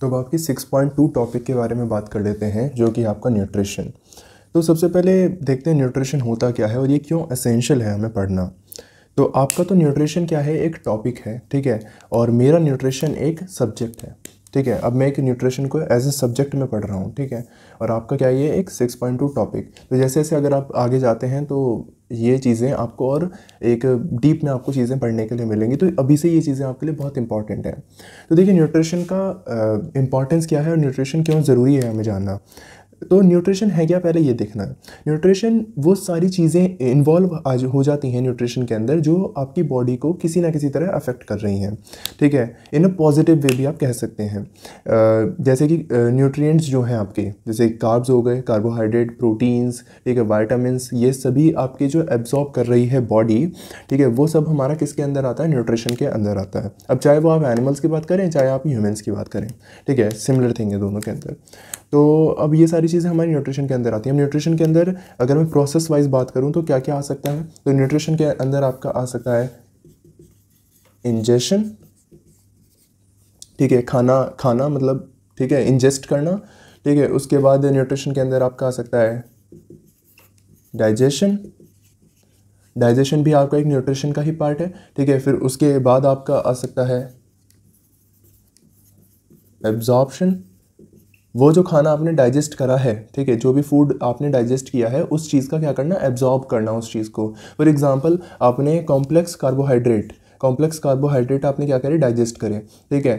तो अब आपकी 6.2 टॉपिक के बारे में बात कर लेते हैं जो कि आपका न्यूट्रिशन तो सबसे पहले देखते हैं न्यूट्रिशन होता क्या है और ये क्यों असेंशियल है हमें पढ़ना तो आपका तो न्यूट्रिशन क्या है एक टॉपिक है ठीक है और मेरा न्यूट्रिशन एक सब्जेक्ट है ठीक है अब मैं एक न्यूट्रिशन को एज ए सब्जेक्ट में पढ़ रहा हूँ ठीक है और आपका क्या ये एक सिक्स पॉइंट टू टॉपिक तो जैसे जैसे अगर आप आगे जाते हैं तो ये चीज़ें आपको और एक डीप में आपको चीज़ें पढ़ने के लिए मिलेंगी तो अभी से ये चीज़ें आपके लिए बहुत इंपॉर्टेंट हैं तो देखिए न्यूट्रिशन का इंपॉर्टेंस क्या है और न्यूट्रिशन क्यों ज़रूरी है हमें जानना तो न्यूट्रिशन है क्या पहले ये देखना है न्यूट्रिशन वो सारी चीज़ें इन्वॉल्व आज हो जाती हैं न्यूट्रिशन के अंदर जो आपकी बॉडी को किसी ना किसी तरह अफेक्ट कर रही हैं ठीक है इन अ पॉजिटिव वे भी आप कह सकते हैं जैसे कि न्यूट्रिएंट्स जो हैं आपके जैसे कार्ब्स हो गए कार्बोहाइड्रेट प्रोटीन्स ठीक है वाइटामस ये सभी आपके जो एब्जॉर्ब कर रही है बॉडी ठीक है वो सब हमारा किसके अंदर आता है न्यूट्रिशन के अंदर आता है अब चाहे वो आप एनिमल्स की बात करें चाहे आप ह्यूमन्स की बात करें ठीक है सिमिलर थिंग है दोनों के अंदर तो अब ये सारी चीज़ें हमारी न्यूट्रिशन के अंदर आती हैं न्यूट्रिशन के अंदर अगर मैं प्रोसेस वाइज बात करूँ तो क्या क्या आ सकता है तो न्यूट्रिशन के अंदर आपका आ सकता है इंजेशन ठीक है खाना खाना मतलब ठीक है इंजेस्ट करना ठीक है उसके बाद न्यूट्रिशन के अंदर आपका आ सकता है डाइजेशन डाइजेशन भी आपका एक न्यूट्रिशन का ही पार्ट है ठीक है फिर उसके बाद आपका आ सकता है एब्जॉर्प्शन वो जो खाना आपने डाइजेस्ट करा है ठीक है जो भी फूड आपने डाइजेस्ट किया है उस चीज़ का क्या करना एब्जॉर्ब करना उस चीज़ को फॉर एग्ज़ाम्पल आपने कॉम्प्लेक्स कार्बोहाइड्रेट कॉम्प्लेक्स कार्बोहाइड्रेट आपने क्या करें डाइजेस्ट करें ठीक है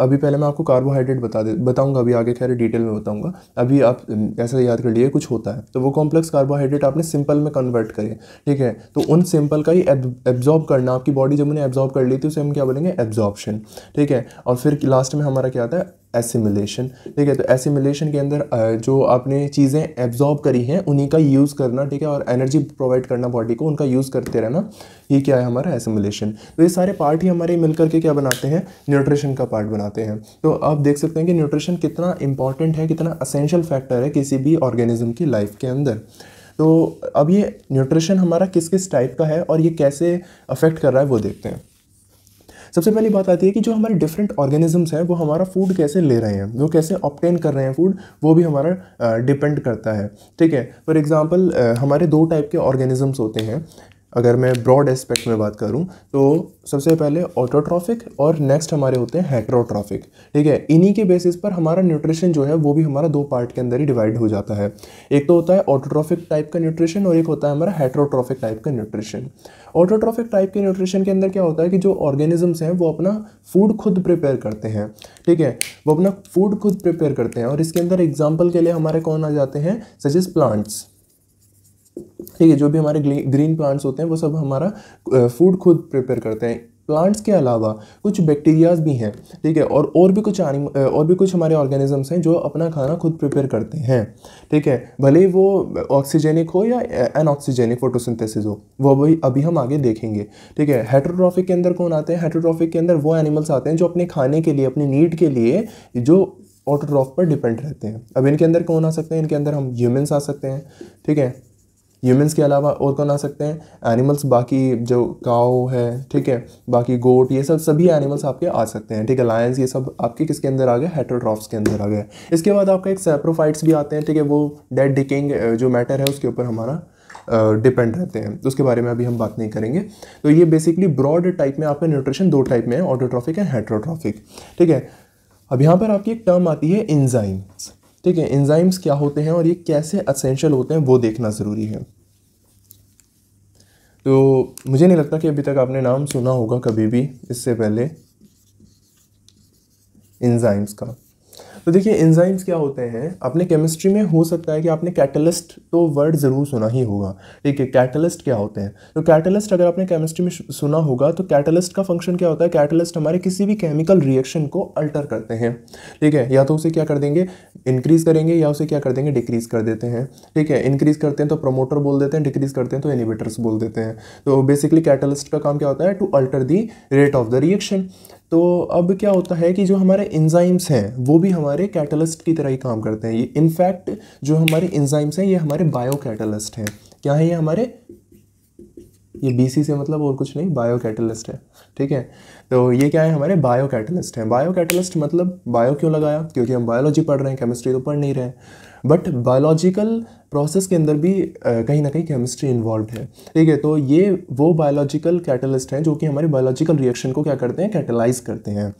अभी पहले मैं आपको कार्बोहाइड्रेट बता दे बताऊंगा अभी आगे खैर डिटेल में बताऊंगा अभी आप ऐसा याद कर लिए कुछ होता है तो वो कॉम्प्लेक्स कार्बोहाइड्रेट आपने सिंपल में कन्वर्ट करें ठीक है तो उन सिंपल का ही एब्जॉर्ब करना आपकी बॉडी जब उन्हें एब्जॉर्ब कर ली थी उसे हम क्या बोलेंगे एब्जॉर्बशन ठीक है और फिर लास्ट में हमारा क्या आता है एसिमिलेशन ठीक है तो एसिमिलेशन के अंदर जो आपने चीज़ें एब्जॉर्ब करी हैं उन्हीं का यूज़ करना ठीक है और एनर्जी प्रोवाइड करना बॉडी को उनका यूज़ करते रहना ये क्या है हमारा एसिमिलेशन तो ये सारे पार्ट ही हमारे मिल करके क्या बनाते हैं न्यूट्रिशन का पार्ट बनाते हैं तो आप देख सकते हैं कि न्यूट्रिशन कितना इंपॉर्टेंट है कितना असेंशियल फैक्टर है किसी भी ऑर्गेनिज्म की लाइफ के अंदर तो अब ये न्यूट्रिशन हमारा किस किस टाइप का है और ये कैसे अफेक्ट कर रहा है वो देखते हैं सबसे पहली बात आती है कि जो हमारे डिफरेंट ऑर्गेनिजम्स हैं वो हमारा फूड कैसे ले रहे हैं वो कैसे ऑप्टेन कर रहे हैं फूड वो भी हमारा डिपेंड करता है ठीक है फॉर एग्ज़ाम्पल हमारे दो टाइप के ऑर्गेनिजम्स होते हैं अगर मैं ब्रॉड एस्पेक्ट में बात करूं तो सबसे पहले ऑटोट्रॉफिक और नेक्स्ट हमारे होते हैं हेट्रोट्रॉफिक ठीक है इन्हीं के बेसिस पर हमारा न्यूट्रिशन जो है वो भी हमारा दो पार्ट के अंदर ही डिवाइड हो जाता है एक तो होता है ऑटोट्रॉफिक टाइप का न्यूट्रिशन और एक होता है हमारा हेट्रोट्रॉफिक टाइप का न्यूट्रिशन ऑटोट्रॉफिक टाइप के न्यूट्रिशन के अंदर क्या होता है कि जो ऑर्गेनिजम्स हैं वो अपना फूड खुद प्रिपेयर करते हैं ठीक है वो अपना फूड खुद प्रिपेयर करते हैं और इसके अंदर एग्जाम्पल के लिए हमारे कौन आ जाते हैं सच इज़ प्लांट्स ठीक है जो भी हमारे ग्रीन प्लांट्स होते हैं वो सब हमारा फूड खुद प्रिपेयर करते हैं प्लांट्स के अलावा कुछ बैक्टीरियाज भी हैं ठीक है और और भी कुछ आनिम और भी कुछ हमारे ऑर्गेनिजम्स हैं जो अपना खाना खुद प्रिपेयर करते हैं ठीक है भले वो ऑक्सीजेनिक हो या अनऑक्सीजेनिक फोटोसिंथेसिस हो वो भी अभी हम आगे देखेंगे ठीक है हेट्रोट्रॉफिक के अंदर कौन आते हैं हेट्रोट्रॉफिक के अंदर वो एनिमल्स आते हैं जो अपने खाने के लिए अपनी नीड के लिए जो ऑटोट्रॉफ पर डिपेंड रहते हैं अब इनके अंदर कौन आ सकते हैं इनके अंदर हम ह्यूमन्स आ सकते हैं ठीक है ह्यूमंस के अलावा और कौन आ सकते हैं एनिमल्स बाकी जो काओ है ठीक है बाकी गोट ये सब सभी एनिमल्स आपके आ सकते हैं ठीक है लायंस ये सब आपके किसके अंदर आ गए हेटरोट्रॉफ्स के अंदर आ गए इसके बाद आपका एक सेप्रोफाइट्स भी आते हैं ठीक है वो डेड डिकिंग जो मैटर है उसके ऊपर हमारा डिपेंड uh, रहते हैं तो उसके बारे में अभी हम बात नहीं करेंगे तो ये बेसिकली ब्रॉड टाइप में आपका न्यूट्रिशन दो टाइप में है ऑटोट्रॉफिक एंड हेट्रोट्रॉफिक ठीक है अब यहाँ पर आपकी एक टर्म आती है इंजाइम्स ठीक है एंजाइम्स क्या होते हैं और ये कैसे असेंशियल होते हैं वो देखना ज़रूरी है तो मुझे नहीं लगता कि अभी तक आपने नाम सुना होगा कभी भी इससे पहले इंजाइम्स का तो देखिए एंजाइम्स क्या होते हैं अपने केमिस्ट्री में हो सकता है कि आपने कैटलिस्ट तो वर्ड ज़रूर सुना ही होगा ठीक है कैटलिस्ट क्या होते हैं तो कैटलिस्ट अगर आपने केमिस्ट्री में सुना होगा तो कैटलिस्ट का फंक्शन क्या होता है कैटलिस्ट हमारे किसी भी केमिकल रिएक्शन को अल्टर करते हैं ठीक है या तो उसे क्या कर देंगे इंक्रीज़ करेंगे या उसे क्या कर देंगे डिक्रीज़ कर देते हैं ठीक है इंक्रीज़ करते हैं तो प्रोमोटर बोल देते हैं डिक्रीज़ करते हैं तो इनिवेटर्स बोल देते हैं तो बेसिकली कैटलिस्ट का काम क्या होता है to alter the rate of the reaction तो अब क्या होता है कि जो हमारे इंजाइम्स हैं वो भी हमारे कैटलिस्ट की तरह ही काम करते हैं ये इनफैक्ट जो हमारे इंजाइम्स हैं ये हमारे बायो कैटलिस्ट हैं क्या है ये हमारे ये बी से मतलब और कुछ नहीं बायो कैटलिस्ट है ठीक है तो ये क्या है हमारे बायो कैटलिस्ट हैं बायो कैटलिस्ट मतलब बायो क्यों लगाया क्योंकि हम बायोलॉजी पढ़ रहे हैं केमिस्ट्री तो पढ़ नहीं रहे हैं बट बायोलॉजिकल प्रोसेस के अंदर भी कहीं ना कहीं केमिस्ट्री इन्वॉल्व है ठीक है तो ये वो बायोलॉजिकल कैटलिस्ट हैं जो कि हमारे बायोलॉजिकल रिएक्शन को क्या करते हैं कैटलाइज करते हैं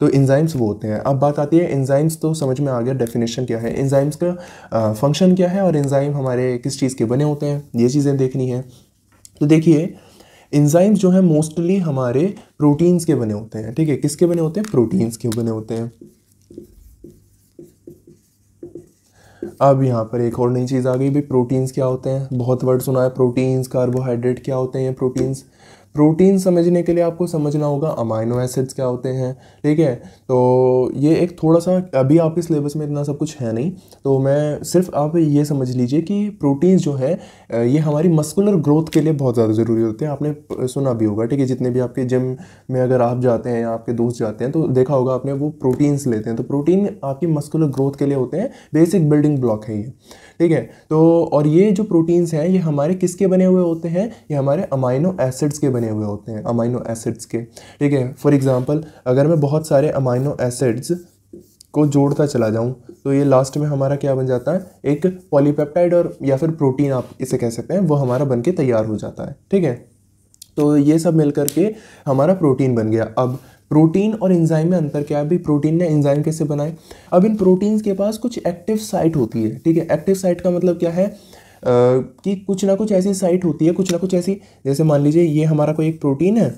तो इंजाइम्स वो होते हैं अब बात आती है इंजाइम्स तो समझ में आ गया डेफिनेशन क्या है इंजाइम्स का फंक्शन क्या है और इंजाइम हमारे किस चीज़ के बने होते हैं ये चीज़ें देखनी है तो देखिए इंजाइम्स जो है मोस्टली हमारे प्रोटीन्स के बने होते हैं ठीक है किसके बने होते हैं प्रोटीन्स के बने होते हैं अब यहाँ पर एक और नई चीज़ आ गई भाई प्रोटीन्स क्या होते हैं बहुत वर्ड सुना है प्रोटीन्स कार्बोहाइड्रेट क्या होते हैं प्रोटीन्स प्रोटीन समझने के लिए आपको समझना होगा अमाइनो एसिड्स क्या होते हैं ठीक है तो ये एक थोड़ा सा अभी आपके सिलेबस में इतना सब कुछ है नहीं तो मैं सिर्फ आप ये समझ लीजिए कि प्रोटीन्स जो है ये हमारी मस्कुलर ग्रोथ के लिए बहुत ज़्यादा ज़रूरी होते हैं आपने सुना भी होगा ठीक है जितने भी आपके जिम में अगर आप जाते हैं या आपके दोस्त जाते हैं तो देखा होगा आपने वो प्रोटीन्स लेते हैं तो प्रोटीन आपकी मस्कुलर ग्रोथ के लिए होते हैं बेसिक बिल्डिंग ब्लॉक है ये ठीक है तो और ये जो प्रोटीन्स हैं ये हमारे किसके बने हुए होते हैं ये हमारे अमाइनो एसिड्स के बने हुए होते हैं अमाइनो एसिड्स के ठीक है फॉर एग्ज़ाम्पल अगर मैं बहुत सारे अमाइनो एसिड्स को जोड़ता चला जाऊँ तो ये लास्ट में हमारा क्या बन जाता है एक पॉलीपेप्टाइड और या फिर प्रोटीन आप इसे कह सकते हैं वो हमारा बन के तैयार हो जाता है ठीक है तो ये सब मिल कर के हमारा प्रोटीन बन गया अब प्रोटीन और इंजाइम में अंतर क्या है भाई प्रोटीन ने इंजाइम कैसे बनाए अब इन प्रोटीन्स के पास कुछ एक्टिव साइट होती है ठीक है एक्टिव साइट का मतलब क्या है Uh, कि कुछ ना कुछ ऐसी साइट होती है कुछ ना कुछ ऐसी जैसे मान लीजिए ये हमारा कोई एक प्रोटीन है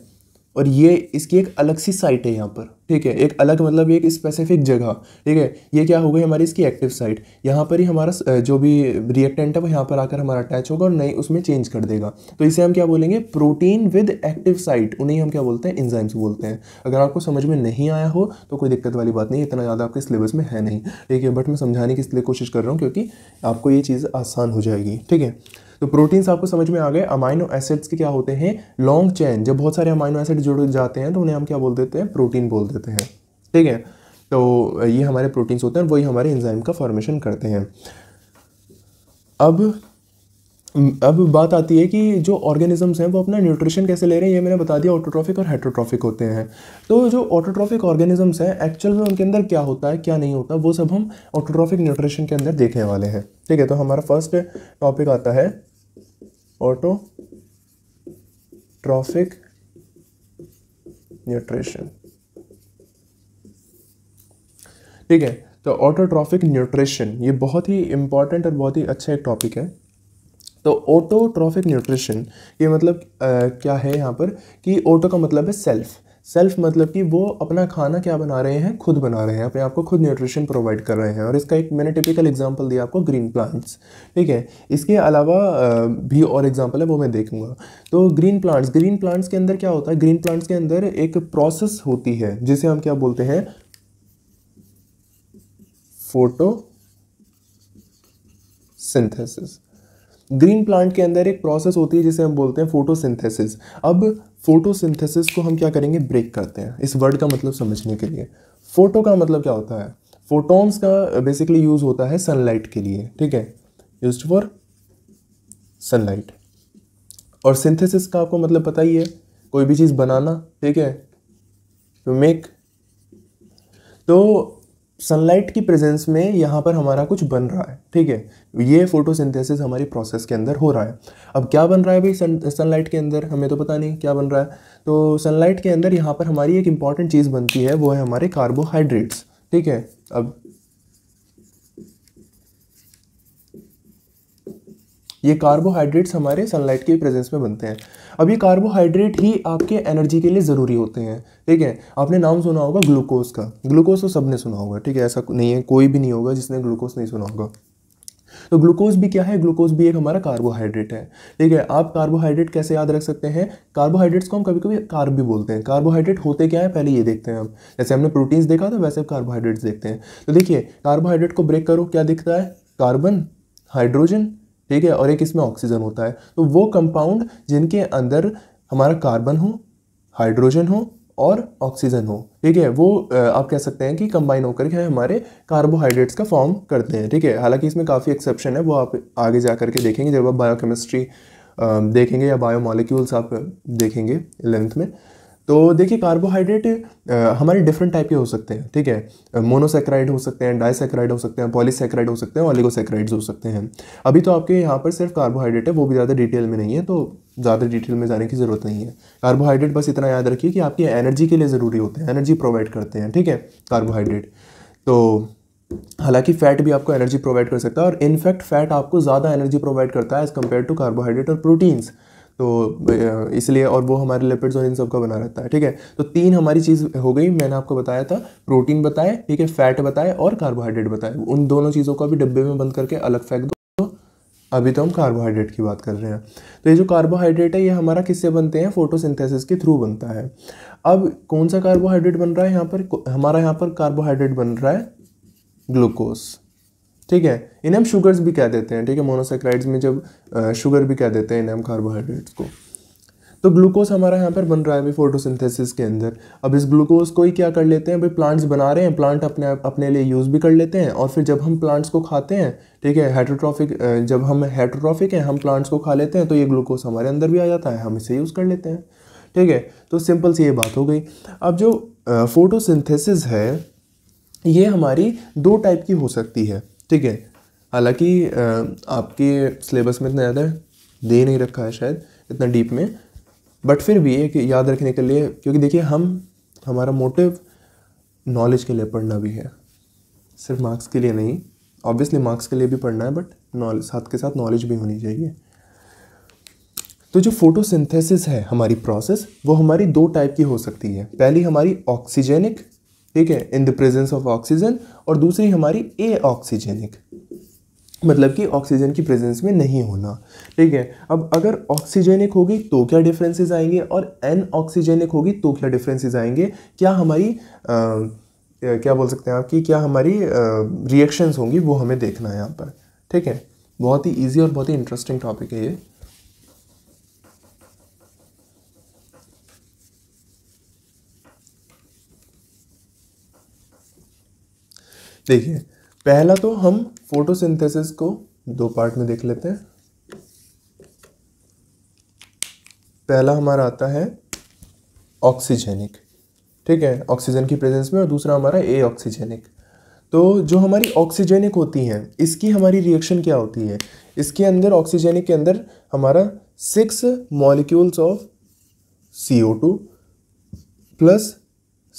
और ये इसकी एक अलग सी साइट है यहाँ पर ठीक है एक अलग मतलब एक स्पेसिफिक जगह ठीक है ये क्या हो गई हमारी इसकी एक्टिव साइट यहाँ पर ही हमारा जो भी रिएक्टेंट है वो यहाँ पर आकर हमारा अटैच होगा और नई उसमें चेंज कर देगा तो इसे हम क्या बोलेंगे प्रोटीन विद एक्टिव साइट उन्हें हम क्या बोलते हैं इंजाइम्स बोलते हैं अगर आपको समझ में नहीं आया हो तो कोई दिक्कत वाली बात नहीं इतना ज़्यादा आपके सिलेबस में है नहीं ठीक है बट मैं समझाने की इसलिए कोशिश कर रहा हूँ क्योंकि आपको ये चीज़ आसान हो जाएगी ठीक है तो प्रोटीन्स आपको समझ में आ गए अमाइनो एसिड्स के क्या होते हैं लॉन्ग चेन जब बहुत सारे अमाइनो एसिड जुड़ जाते हैं तो उन्हें हम क्या बोल देते हैं प्रोटीन बोल देते हैं ठीक है तो ये हमारे प्रोटीन्स होते हैं वही हमारे इंजाइम का फॉर्मेशन करते हैं अब अब बात आती है कि जो ऑर्गेनिजम्स हैं वो अपना न्यूट्रिशन कैसे ले रहे हैं ये मैंने बता दिया ऑटोट्रॉफिक और हेट्रोट्रॉफिक होते हैं तो जो ऑटोट्रॉफिक ऑर्गेनिजम्स हैं एक्चुअल में उनके अंदर क्या होता है क्या नहीं होता वो सब हम ऑटोट्रॉफिक न्यूट्रिशन के अंदर देखने वाले हैं ठीक है तो हमारा फर्स्ट टॉपिक आता है ऑटो ट्रॉफिक न्यूट्रिशन ठीक है तो ऑटोट्रॉफिक न्यूट्रिशन ये बहुत ही इम्पॉर्टेंट और बहुत ही अच्छा एक टॉपिक है तो ऑटोट्रॉफिक न्यूट्रिशन ये मतलब आ, क्या है यहाँ पर कि ऑटो का मतलब है सेल्फ सेल्फ मतलब कि वो अपना खाना क्या बना रहे हैं खुद बना रहे हैं अपने आप को खुद न्यूट्रिशन प्रोवाइड कर रहे हैं और इसका एक मैंने टिपिकल एग्जांपल दिया आपको ग्रीन प्लांट्स ठीक है इसके अलावा भी और एग्जांपल है वो मैं देखूंगा तो ग्रीन प्लांट्स ग्रीन प्लांट्स के अंदर क्या होता है ग्रीन प्लांट्स के अंदर एक प्रोसेस होती है जिसे हम क्या बोलते हैं फोटो सिंथेसिस ग्रीन प्लांट के अंदर एक प्रोसेस होती है जिसे हम बोलते हैं फोटोसिंथेसिस अब फोटोसिंथेसिस को हम क्या करेंगे ब्रेक करते हैं इस वर्ड का मतलब समझने के लिए फोटो का मतलब क्या होता है फोटॉन्स का बेसिकली यूज़ होता है सनलाइट के लिए ठीक है यूज फॉर सनलाइट और सिंथेसिस का आपको मतलब पता ही है कोई भी चीज़ बनाना ठीक है टू मेक तो सनलाइट की प्रेजेंस में यहाँ पर हमारा कुछ बन रहा है ठीक है ये फोटोसिंथेसिस हमारी प्रोसेस के अंदर हो रहा है अब क्या बन रहा है भाई सन सनलाइट के अंदर हमें तो पता नहीं क्या बन रहा है तो सनलाइट के अंदर यहाँ पर हमारी एक इंपॉर्टेंट चीज़ बनती है वो है हमारे कार्बोहाइड्रेट्स ठीक है अब ये कार्बोहाइड्रेट्स हमारे सनलाइट के प्रेजेंस में बनते हैं अब ये कार्बोहाइड्रेट ही आपके एनर्जी के लिए ज़रूरी होते हैं ठीक है आपने नाम सुना होगा ग्लूकोज का ग्लूकोज तो सबने सुना होगा ठीक है ऐसा नहीं है कोई भी नहीं होगा जिसने ग्लूकोज नहीं सुना होगा तो ग्लूकोज भी क्या है ग्लूकोज भी एक हमारा कार्बोहाइड्रेट है ठीक है आप कार्बोहाइड्रेट कैसे याद रख सकते हैं कार्बोहाइड्रेट्स को हम कभी कभी कार्ब भी बोलते हैं कार्बोहाइड्रेट होते क्या है पहले ये देखते हैं हम जैसे हमने प्रोटीन्स देखा था वैसे कार्बोहाइड्रेट्स देखते हैं तो देखिए कार्बोहाइड्रेट को ब्रेक करो क्या दिखता है कार्बन हाइड्रोजन ठीक है और एक इसमें ऑक्सीजन होता है तो वो कंपाउंड जिनके अंदर हमारा कार्बन हो हाइड्रोजन हो और ऑक्सीजन हो ठीक है वो आप कह सकते हैं कि कंबाइन होकर के हमारे कार्बोहाइड्रेट्स का फॉर्म करते हैं ठीक है हालांकि इसमें काफ़ी एक्सेप्शन है वो आप आगे जा करके देखेंगे जब आप बायोकेमिस्ट्री देखेंगे या बायोमोलिक्यूल्स आप देखेंगे लेंथ में तो देखिए कार्बोहाइड्रेट हमारे डिफरेंट टाइप के हो सकते हैं ठीक है मोनोसेक्राइड हो सकते हैं डाइसेक्राइड हो सकते हैं पॉलीसेक्राइड हो सकते हैं ओलिगोसेक्राइड्स हो सकते हैं अभी तो आपके यहाँ पर सिर्फ कार्बोहाइड्रेट है वो भी ज़्यादा डिटेल में नहीं है तो ज़्यादा डिटेल में जाने की ज़रूरत नहीं है कार्बोहाइड्रेट बस इतना याद रखिए कि आपकी एनर्जी के लिए ज़रूरी होते हैं एनर्जी प्रोवाइड करते हैं ठीक है कार्बोहाइड्रेट तो हालांकि फैट भी आपको एनर्जी प्रोवाइड कर सकता है और इनफैक्ट फैट आपको ज़्यादा एनर्जी प्रोवाइड करता है एज़ कम्पेयर टू कार्बोहाइड्रेट और प्रोटीन्स तो इसलिए और वो हमारे लिपिड्स और इन सब का बना रहता है ठीक है तो तीन हमारी चीज़ हो गई मैंने आपको बताया था प्रोटीन बताए ठीक है फैट बताए और कार्बोहाइड्रेट बताए उन दोनों चीज़ों को भी डब्बे में बंद करके अलग फेंक दो अभी तो हम कार्बोहाइड्रेट की बात कर रहे हैं तो ये जो कार्बोहाइड्रेट है ये हमारा किससे बनते हैं फोटोसिंथेसिस के थ्रू बनता है अब कौन सा कार्बोहाइड्रेट बन रहा है यहाँ पर हमारा यहाँ पर कार्बोहाइड्रेट बन रहा है ग्लूकोज ठीक है इन्हें हम शुगर्स भी कह देते हैं ठीक है मोनोसेक्राइड्स में जब शुगर भी कह देते हैं इन्हें हम कार्बोहाइड्रेट्स को तो ग्लूकोज हमारा यहाँ पर बन रहा है अभी फोटोसिंथेसिस के अंदर अब इस ग्लूकोज को ही क्या कर लेते हैं भाई प्लांट्स बना रहे हैं प्लांट अपने अपने लिए यूज़ भी कर लेते हैं और फिर जब हम प्लांट्स को खाते हैं ठीक है हाइड्रोट्रॉफिक जब हम हाइड्रोट्रॉफिक हैं हम प्लांट्स को खा लेते हैं तो ये ग्लूकोज हमारे अंदर भी आ जाता है हम इसे यूज़ कर लेते हैं ठीक है तो सिंपल सी ये बात हो गई अब जो फोटोसिंथेसिस है ये हमारी दो टाइप की हो सकती है ठीक है हालांकि आपके सिलेबस में इतना ज़्यादा दे नहीं रखा है शायद इतना डीप में बट फिर भी एक याद रखने के लिए क्योंकि देखिए हम हमारा मोटिव नॉलेज के लिए पढ़ना भी है सिर्फ मार्क्स के लिए नहीं ऑब्वियसली मार्क्स के लिए भी पढ़ना है बट नॉलेज साथ के साथ नॉलेज भी होनी चाहिए तो जो फोटोसिंथेसिस है हमारी प्रोसेस वो हमारी दो टाइप की हो सकती है पहली हमारी ऑक्सीजेनिक ठीक है in the presence of oxygen और दूसरी हमारी ए ऑक्सीजेनिक मतलब कि ऑक्सीजन की प्रेजेंस में नहीं होना ठीक है अब अगर ऑक्सीजेनिक होगी तो क्या डिफरेंसेस आएंगे और एन ऑक्सीजेनिक होगी तो क्या डिफरेंसेस आएंगे क्या हमारी आ, क्या बोल सकते हैं आपकी क्या हमारी रिएक्शंस होंगी वो हमें देखना है यहाँ पर ठीक है बहुत ही ईजी और बहुत ही इंटरेस्टिंग टॉपिक है ये देखिए पहला तो हम फोटोसिंथेसिस को दो पार्ट में देख लेते हैं पहला हमारा आता है ऑक्सीजेनिक ठीक है ऑक्सीजन की प्रेजेंस में और दूसरा हमारा ए ऑक्सीजेनिक तो जो हमारी ऑक्सीजेनिक होती हैं इसकी हमारी रिएक्शन क्या होती है इसके अंदर ऑक्सीजेनिक के अंदर हमारा six molecules of C O two plus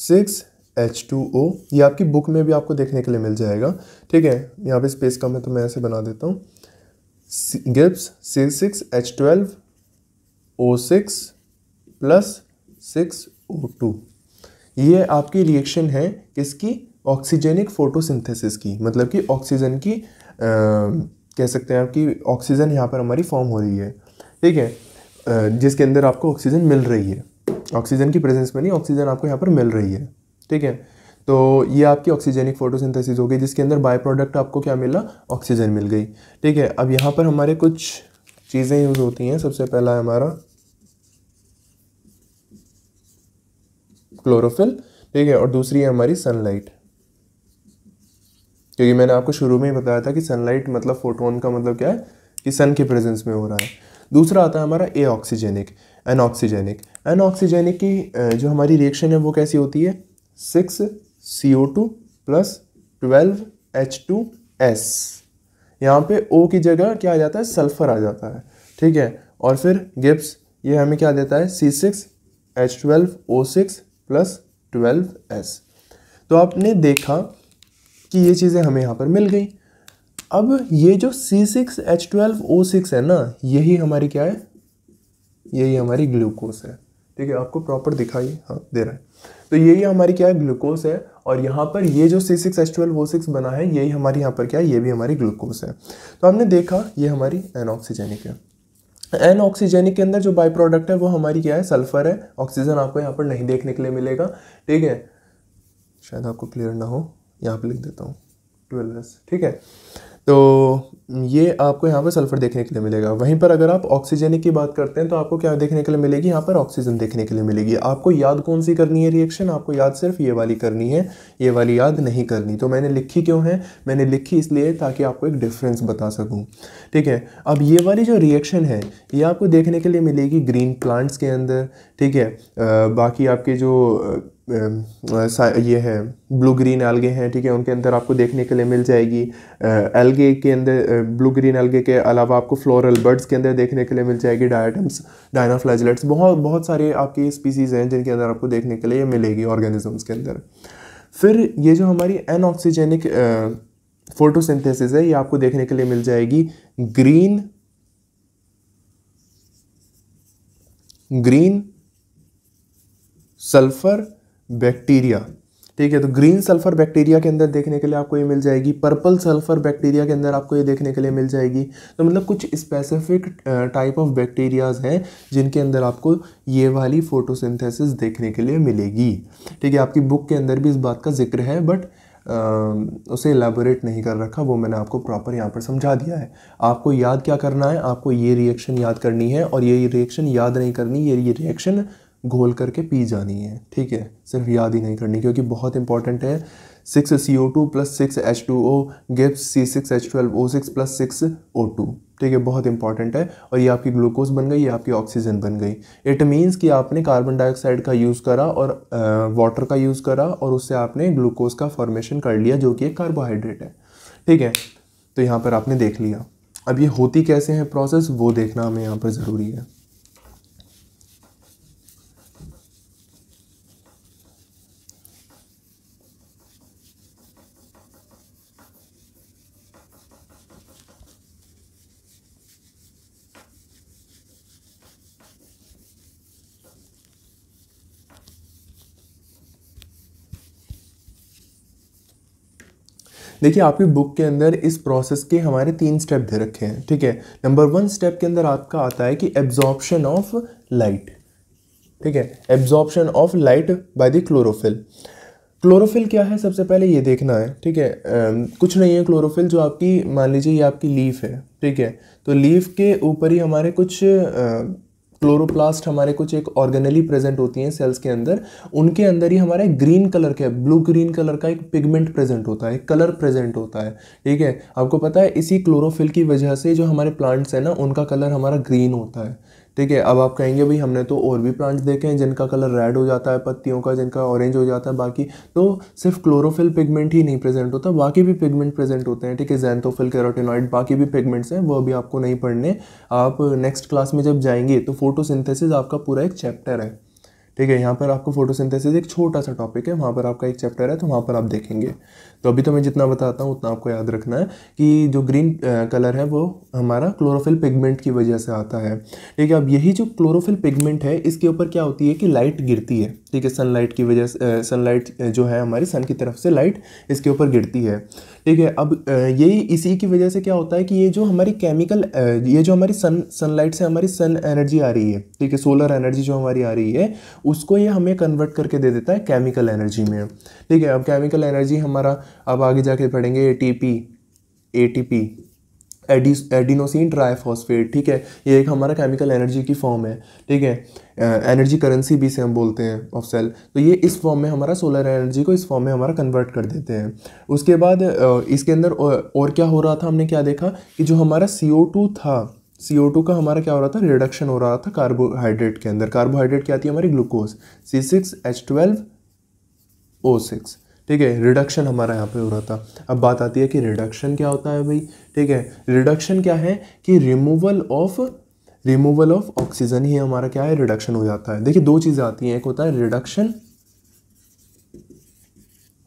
six H two O ये आपकी बुक में भी आपको देखने के लिए मिल जाएगा ठीक है यहाँ पे स्पेस कम है तो मैं ऐसे बना देता हूँ gives C six H twelve O six plus six O two ये आपकी रिएक्शन है किसकी ऑक्सीजेनिक फोटोसिंथेसिस की मतलब कि ऑक्सीजन की आ, कह सकते हैं आपकी ऑक्सीजन यहाँ पर हमारी फॉर्म हो रही है ठीक है जिसके अंदर आपको ऑक्सीजन मिल रही है ऑक्सीजन की प्रेजेंस में नहीं ऑक्सीजन आपको यहाँ पर मिल रही है ठीक है तो ये आपकी ऑक्सीजेनिक फोटोसिंथेसिस हो गई जिसके अंदर बाय प्रोडक्ट आपको क्या मिला ऑक्सीजन मिल गई ठीक है अब यहाँ पर हमारे कुछ चीज़ें यूज़ होती हैं सबसे पहला है हमारा क्लोरोफिल ठीक है और दूसरी है हमारी सनलाइट क्योंकि मैंने आपको शुरू में ही बताया था कि सनलाइट मतलब फोटोन का मतलब क्या है कि सन के प्रेजेंस में हो रहा है दूसरा आता है हमारा anoxygenic anoxygenic anoxygenic की जो हमारी रिएक्शन है वो कैसी होती है six C O two plus twelve H two S यहाँ पे ओ की जगह क्या आ जाता है सल्फर आ जाता है ठीक है और फिर गिप्स ये हमें क्या देता है C six H twelve O six plus twelve S तो आपने देखा कि ये चीज़ें हमें यहाँ पर मिल गई अब ये जो C six H twelve O six है ना यही हमारी क्या है यही हमारी ग्लूकोस है ठीक है आपको प्रॉपर दिखाइए हाँ दे रहा है तो यही हमारी क्या है ग्लूकोज है और यहाँ पर ये जो C six H twelve six बना है यही हमारी यहाँ पर क्या है ये भी हमारी ग्लूकोज है तो हमने देखा ये हमारी एनऑक्सीजेनिक है एन ऑक्सीजेनिक के अंदर जो बाई प्रोडक्ट है वो हमारी क्या है सल्फर है ऑक्सीजन आपको यहाँ पर नहीं देखने के लिए मिलेगा ठीक है शायद आपको क्लियर ना हो यहाँ पर लिख देता हूँ ट्वेल्व ठीक है तो ये आपको यहाँ पर सल्फर देखने के लिए मिलेगा वहीं पर अगर आप ऑक्सीजन की बात करते हैं तो आपको क्या देखने के लिए मिलेगी यहाँ पर ऑक्सीजन देखने के लिए मिलेगी आपको याद कौन सी करनी है रिएक्शन आपको याद सिर्फ ये वाली करनी है ये वाली याद नहीं करनी तो मैंने लिखी क्यों है मैंने लिखी इसलिए ताकि आपको एक डिफरेंस बता सकूँ ठीक है अब ये वाली जो रिएक्शन है ये आपको देखने के लिए मिलेगी ग्रीन प्लांट्स के अंदर ठीक है बाकी आपके जो ये है ब्लू ग्रीन एल्गे हैं ठीक है उनके अंदर आपको देखने के लिए मिल जाएगी एल्गे के अंदर ब्लू ग्रीन एल्गे के अलावा आपको फ्लोरल बर्ड्स के अंदर देखने के लिए मिल जाएगी डायटम्स डायनाफ्लाजलेट्स बहुत बहुत सारे आपकी स्पीसीज़ हैं जिनके अंदर आपको देखने के लिए मिलेगी ऑर्गेनिजम्स के अंदर फिर ये जो हमारी अनऑक्सीजेनिक फोटोसिंथेसिस है ये आपको देखने के लिए मिल जाएगी ग्रीन ग्रीन सल्फर बैक्टीरिया ठीक है तो ग्रीन सल्फर बैक्टीरिया के अंदर देखने के लिए आपको ये मिल जाएगी पर्पल सल्फर बैक्टीरिया के अंदर आपको ये देखने के लिए मिल जाएगी तो मतलब कुछ स्पेसिफिक टाइप ऑफ बैक्टीरियाज हैं जिनके अंदर आपको ये वाली फोटोसिंथेसिस देखने के लिए मिलेगी ठीक है आपकी बुक के अंदर भी इस बात का जिक्र है बट उसे एलेबोरेट नहीं कर रखा वो मैंने आपको प्रॉपर यहाँ पर समझा दिया है आपको याद क्या करना है आपको ये रिएक्शन याद करनी है और ये रिएक्शन याद नहीं करनी ये रिएक्शन घोल करके पी जानी है ठीक है सिर्फ याद ही नहीं करनी क्योंकि बहुत इंपॉर्टेंट है six C O two plus six H two O gives C six H twelve O six plus six O two ठीक है बहुत इंपॉर्टेंट है और ये आपकी ग्लूकोज बन गई ये आपकी ऑक्सीजन बन गई इट मीन्स कि आपने कार्बन डाइऑक्साइड का यूज़ करा और वाटर का यूज़ करा और उससे आपने ग्लूकोज का फॉर्मेशन कर लिया जो कि एक कार्बोहाइड्रेट है ठीक है तो यहाँ पर आपने देख लिया अब ये होती कैसे हैं प्रोसेस वो देखना हमें यहाँ पर ज़रूरी है देखिए आपकी बुक के अंदर इस प्रोसेस के हमारे तीन स्टेप दे रखे हैं ठीक है नंबर वन स्टेप के अंदर आपका आता है कि एब्जॉर्प्शन ऑफ लाइट ठीक है absorption of light by the chlorophyll chlorophyll क्या है सबसे पहले ये देखना है ठीक है कुछ नहीं है क्लोरोफिल जो आपकी मान लीजिए ये आपकी लीफ है ठीक है तो लीफ के ऊपर ही हमारे कुछ आ, क्लोरोप्लास्ट हमारे कुछ एक ऑर्गेनली प्रेजेंट होती हैं सेल्स के अंदर उनके अंदर ही हमारे ग्रीन कलर के ब्लू ग्रीन कलर का एक पिगमेंट प्रेजेंट होता है कलर प्रेजेंट होता है ठीक है आपको पता है इसी क्लोरोफिल की वजह से जो हमारे प्लांट्स हैं ना उनका कलर हमारा ग्रीन होता है ठीक है अब आप कहेंगे भाई हमने तो और भी प्लांट्स देखे हैं जिनका कलर रेड हो जाता है पत्तियों का जिनका ऑरेंज हो जाता है बाकी तो सिर्फ क्लोरोफिल पिगमेंट ही नहीं प्रेजेंट होता बाकी भी पिगमेंट प्रेजेंट होते हैं ठीक है जैनथोफिल कैरोटेनॉइड बाकी भी पिगमेंट्स हैं वो अभी आपको नहीं पढ़ने आप नेक्स्ट क्लास में जब जाएंगे तो फोटोसिंथेसिस आपका पूरा एक चैप्टर है ठीक है यहाँ पर आपको फोटोसिंथेसिस एक छोटा सा टॉपिक है वहाँ पर आपका एक चैप्टर है तो वहाँ पर आप देखेंगे तो अभी तो मैं जितना बताता हूँ उतना आपको याद रखना है कि जो ग्रीन कलर है वो हमारा क्लोरोफिल पिगमेंट की वजह से आता है ठीक है अब यही जो क्लोरोफिल पिगमेंट है इसके ऊपर क्या होती है कि लाइट गिरती है ठीक है सनलाइट की वजह से सनलाइट जो है हमारी सन की तरफ से लाइट इसके ऊपर गिरती है ठीक है अब यही इसी की वजह से क्या होता है कि ये जो हमारी केमिकल ये जो हमारी सन सनलाइट से हमारी सन एनर्जी आ रही है ठीक है सोलर एनर्जी जो हमारी आ रही है उसको ये हमें कन्वर्ट करके दे देता है केमिकल एनर्जी में ठीक है अब केमिकल एनर्जी हमारा अब आगे जाके पढ़ेंगे A T P A D adenosine triphosphate ठीक है ये एक हमारा केमिकल एनर्जी की फॉर्म है ठीक है एनर्जी करेंसी भी से हम बोलते हैं ऑफ सेल तो ये इस फॉर्म में हमारा सोलर एनर्जी को इस फॉर्म में हमारा कन्वर्ट कर देते हैं उसके बाद इसके अंदर और, क्या हो रहा था हमने क्या देखा कि जो हमारा सी था सी का हमारा क्या हो रहा था रिडक्शन हो रहा था कार्बोहाइड्रेट के अंदर कार्बोहाइड्रेट क्या आती है हमारी glucose C six H twelve O six ठीक है रिडक्शन हमारा यहाँ पे हो रहा था अब बात आती है कि रिडक्शन क्या होता है भाई ठीक है रिडक्शन क्या है कि removal of removal of oxygen ही हमारा क्या है रिडक्शन हो जाता है देखिए दो चीज़ें आती हैं एक होता है रिडक्शन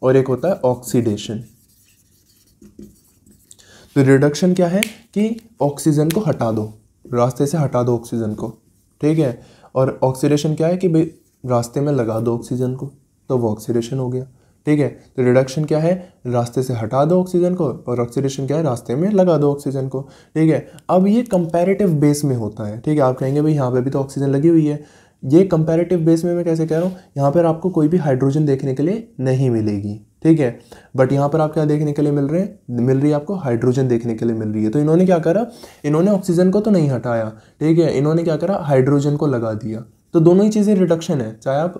और एक होता है ऑक्सीडेशन तो रिडक्शन क्या है कि ऑक्सीजन को हटा दो रास्ते से हटा दो ऑक्सीजन को ठीक है और ऑक्सीडेशन क्या है कि भाई रास्ते में लगा दो ऑक्सीजन को तो वो ऑक्सीडेशन हो गया ठीक है तो रिडक्शन क्या है रास्ते से हटा दो ऑक्सीजन को और ऑक्सीडेशन क्या है रास्ते में लगा दो ऑक्सीजन को ठीक है अब ये कंपेरेटिव बेस में होता है ठीक है आप कहेंगे भाई यहाँ पे भी तो ऑक्सीजन लगी हुई है ये कंपेरेटिव बेस में मैं कैसे कह रहा हूँ यहाँ पर आपको कोई भी हाइड्रोजन देखने के लिए नहीं मिलेगी ठीक है बट यहाँ पर आप क्या देखने के लिए मिल रहे हैं मिल रही है आपको हाइड्रोजन देखने के लिए मिल रही है तो इन्होंने क्या करा इन्होंने ऑक्सीजन को तो नहीं हटाया ठीक है इन्होंने क्या करा हाइड्रोजन को लगा दिया तो दोनों ही चीज़ें रिडक्शन है चाहे आप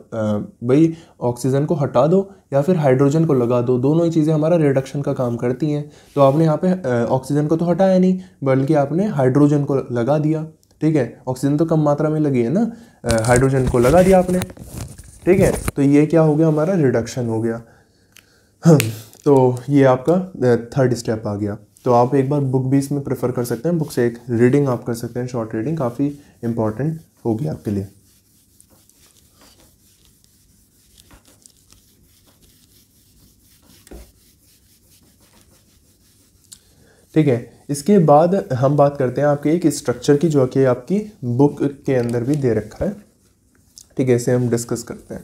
भाई ऑक्सीजन को हटा दो या फिर हाइड्रोजन को लगा दो दोनों ही चीज़ें हमारा रिडक्शन का काम करती हैं तो आपने यहाँ पे ऑक्सीजन को तो हटाया नहीं बल्कि आपने हाइड्रोजन को लगा दिया ठीक है ऑक्सीजन तो कम मात्रा में लगी है ना हाइड्रोजन को लगा दिया आपने ठीक है तो ये क्या हो गया हमारा रिडक्शन हो गया हम्म, तो ये आपका थर्ड स्टेप आ गया तो आप एक बार बुक भी इसमें प्रेफर कर सकते हैं बुक से एक रीडिंग आप कर सकते हैं शॉर्ट रीडिंग काफ़ी इंपॉर्टेंट होगी आपके लिए ठीक है इसके बाद हम बात करते हैं आपके एक स्ट्रक्चर की जो कि आपकी बुक के अंदर भी दे रखा है ठीक है इसे हम डिस्कस करते हैं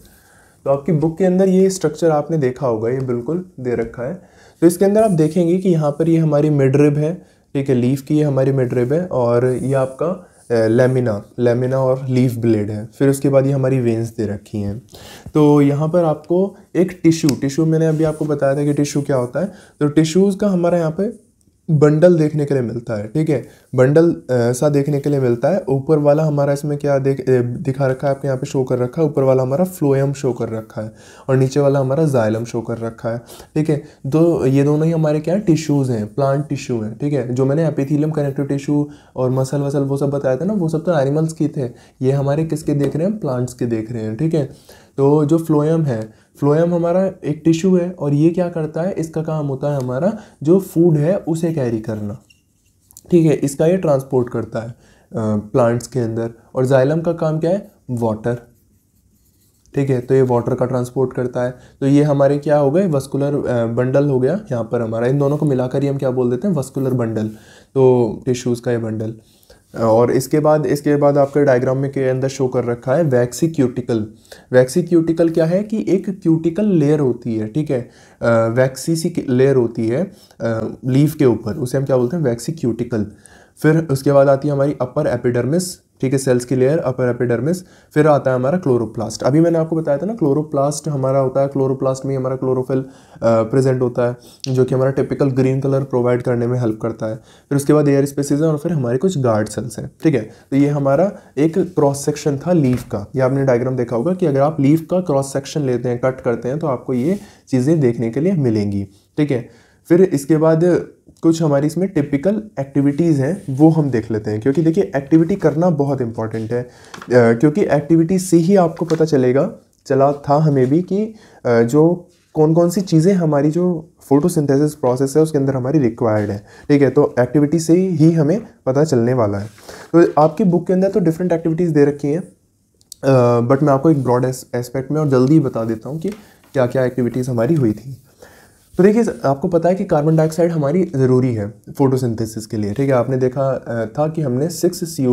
तो आपकी बुक के अंदर ये स्ट्रक्चर आपने देखा होगा ये बिल्कुल दे रखा है तो इसके अंदर आप देखेंगे कि यहाँ पर ये हमारी मिडरिब है ठीक है लीफ की ये हमारी मिडरिब है और ये आपका लेमिना लेमिना और लीफ ब्लेड है फिर उसके बाद ये हमारी वेंस दे रखी हैं तो यहाँ पर आपको एक टिश्यू टिश्यू मैंने अभी आपको बताया था कि टिश्यू क्या होता है तो टिश्यूज़ का हमारा यहाँ पे बंडल देखने के लिए मिलता है ठीक है बंडल ऐसा देखने के लिए मिलता है ऊपर वाला हमारा इसमें क्या देख दिखा रखा है आपके यहाँ पे शो कर रखा है ऊपर वाला हमारा फ्लोएम शो कर रखा है और नीचे वाला हमारा जाइलम शो कर रखा है ठीक है तो ये दोनों ही हमारे क्या टिश्यूज़ हैं प्लांट टिश्यू हैं ठीक है जो मैंने एपिथीलियम कनेक्टिव टिश्यू और मसल वसल वो सब बताया था ना वो सब तो एनिमल्स के थे ये हमारे किसके देख रहे हैं प्लांट्स के देख रहे हैं ठीक है तो जो फ्लोएम है फ्लोएम हमारा एक टिश्यू है और ये क्या करता है इसका काम होता है हमारा जो फूड है उसे कैरी करना ठीक है इसका ये ट्रांसपोर्ट करता है प्लांट्स के अंदर और जाइलम का काम क्या है वाटर ठीक है तो ये वाटर का ट्रांसपोर्ट करता है तो ये हमारे क्या हो गए वस्कुलर बंडल हो गया यहाँ पर हमारा इन दोनों को मिलाकर ही हम क्या बोल देते हैं वस्कुलर बंडल तो टिश्यूज़ का ये बंडल और इसके बाद इसके बाद आपके डायग्राम में के अंदर शो कर रखा है वैक्सी क्यूटिकल वैक्सी क्यूटिकल क्या है कि एक क्यूटिकल लेयर होती है ठीक है वैक्सी सी लेयर होती है लीफ के ऊपर उसे हम क्या बोलते हैं वैक्सी क्यूटिकल फिर उसके बाद आती है हमारी अपर एपिडर्मिस ठीक है सेल्स की लेयर अपर एपिडर्मिस फिर आता है हमारा क्लोरोप्लास्ट अभी मैंने आपको बताया था ना क्लोरोप्लास्ट हमारा होता है क्लोरोप्लास्ट में हमारा क्लोरोफिल प्रेजेंट होता है जो कि हमारा टिपिकल ग्रीन कलर प्रोवाइड करने में हेल्प करता है फिर उसके बाद एयर स्पेसिस है और फिर हमारे कुछ गार्ड सेल्स हैं ठीक है तो ये हमारा एक क्रॉस सेक्शन था लीफ का यह आपने डायग्राम देखा होगा कि अगर आप लीफ का क्रॉस सेक्शन लेते हैं कट करते हैं तो आपको ये चीज़ें देखने के लिए मिलेंगी ठीक है फिर इसके बाद कुछ हमारी इसमें टिपिकल एक्टिविटीज़ हैं वो हम देख लेते हैं क्योंकि देखिए एक्टिविटी करना बहुत इंपॉर्टेंट है क्योंकि एक्टिविटी से ही आपको पता चलेगा चला था हमें भी कि जो कौन कौन सी चीज़ें हमारी जो फोटोसिंथेसिस प्रोसेस है उसके अंदर हमारी रिक्वायर्ड है ठीक है तो एक्टिविटी से ही हमें पता चलने वाला है तो आपकी बुक के अंदर तो डिफरेंट एक्टिविटीज़ दे रखी हैं बट मैं आपको एक ब्रॉड एस्पेक्ट में और जल्दी बता देता हूँ कि क्या क्या एक्टिविटीज़ हमारी हुई थी तो देखिए आपको पता है कि कार्बन डाइऑक्साइड हमारी ज़रूरी है फोटोसिंथेसिस के लिए ठीक है आपने देखा था कि हमने सिक्स सी